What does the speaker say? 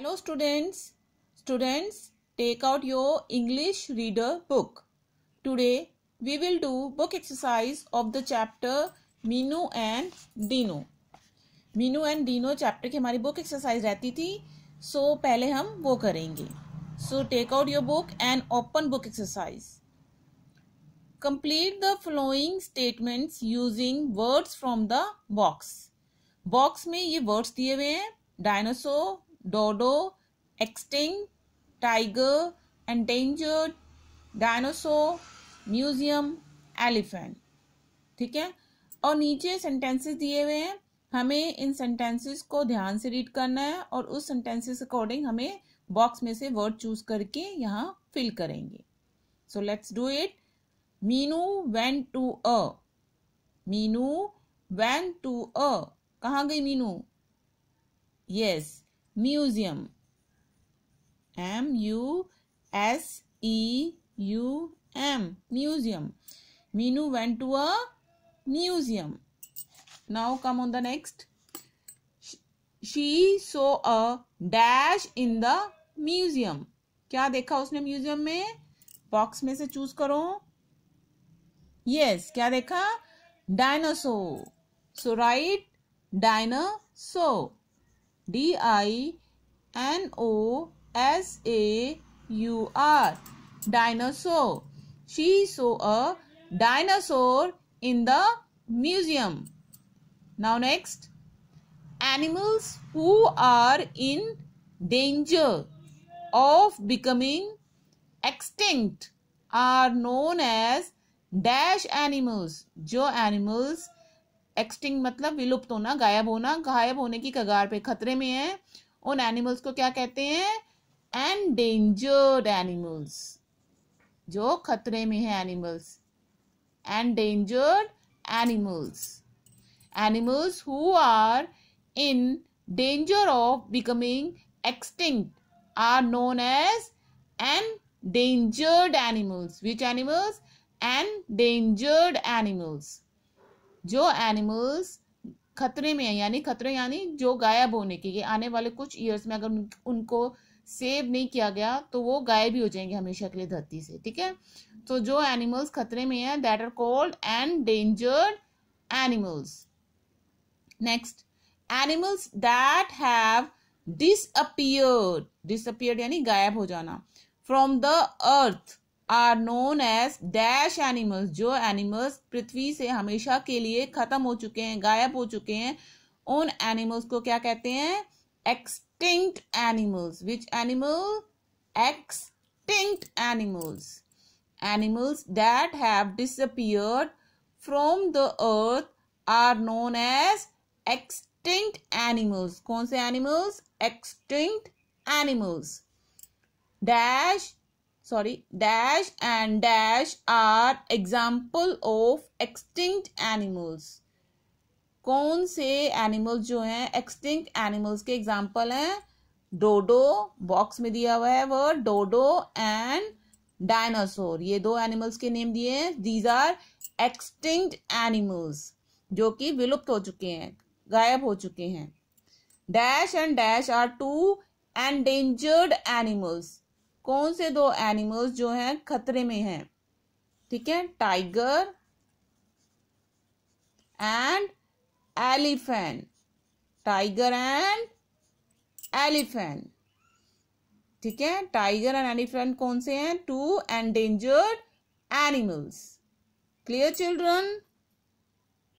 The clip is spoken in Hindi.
Hello students students take out your English reader book today we will do book exercise of the chapter Meenu and Dino Meenu and Dino chapter की हमारी बुक एक्सरसाइज रहती थी सो so पहले हम वो करेंगे so take out your book and open book exercise complete the following statements using words from the box box में ये वर्ड्स दिए हुए हैं dinosaur dodo, extinct, tiger, endangered, dinosaur, museum elephant ठीक है और नीचे सेंटेंसेस दिए हुए हैं हमें इन सेंटेंसेस को ध्यान से रीड करना है और उस सेंटेंसेस अकॉर्डिंग हमें बॉक्स में से वर्ड चूज करके यहाँ फिल करेंगे so let's do it Meenu went to a Meenu went to a कहाँ गई Meenu yes museum M U S E U M museum Meenu went to a museum now come on the next she saw a dash in the museum क्या देखा उसने म्यूजियम में बॉक्स में से चूज करो यस yes, क्या देखा dinosaur so right dinosaur D I N O S A U R. Dinosaur. She saw a dinosaur in the museum. Now next. Animals who are in danger of becoming extinct are known as dash animals. Jo animals extinct मतलब विलुप्त होना गायब होना गायब होने की कगार पे खतरे में है उन एनिमल्स को क्या कहते हैं एंडेंजर्ड एनिमल्स जो खतरे में है animals endangered animals animals who are in danger of becoming extinct are known as endangered animals Which animals? Endangered animals जो एनिमल्स खतरे में है यानी खतरे यानी जो गायब होने के ये आने वाले कुछ ईयर्स में अगर उनको सेव नहीं किया गया तो वो गायब ही हो जाएंगे हमेशा के लिए धरती से ठीक है तो जो एनिमल्स खतरे में है that are called endangered animals next animals that have disappeared disappeared यानी गायब हो जाना from the earth are known as dash animals जो एनिमल्स पृथ्वी से हमेशा के लिए खत्म हो चुके हैं गायब हो चुके हैं उन एनिमल्स को क्या कहते हैं extinct animals which animal extinct animals animals that have disappeared from the earth are known as extinct animals कौन से animals extinct animals dash sorry dash and dash are example of extinct animals कौन से एनिमल्स जो हैं एक्सटिंक्ट एनिमल्स के एग्जाम्पल हैं डोडो बॉक्स में दिया हुआ है वर्ड डोडो एंड डायनासोर ये दो एनिमल्स के नेम दिए हैं दीज आर एक्सटिंक्ट एनिमल्स जो कि विलुप्त हो चुके हैं गायब हो चुके हैं dash and dash are two endangered animals कौन से दो एनिमल्स जो हैं खतरे में हैं ठीक है tiger and elephant tiger and elephant ठीक है टाइगर एंड एलिफेंट कौन से हैं two endangered animals clear children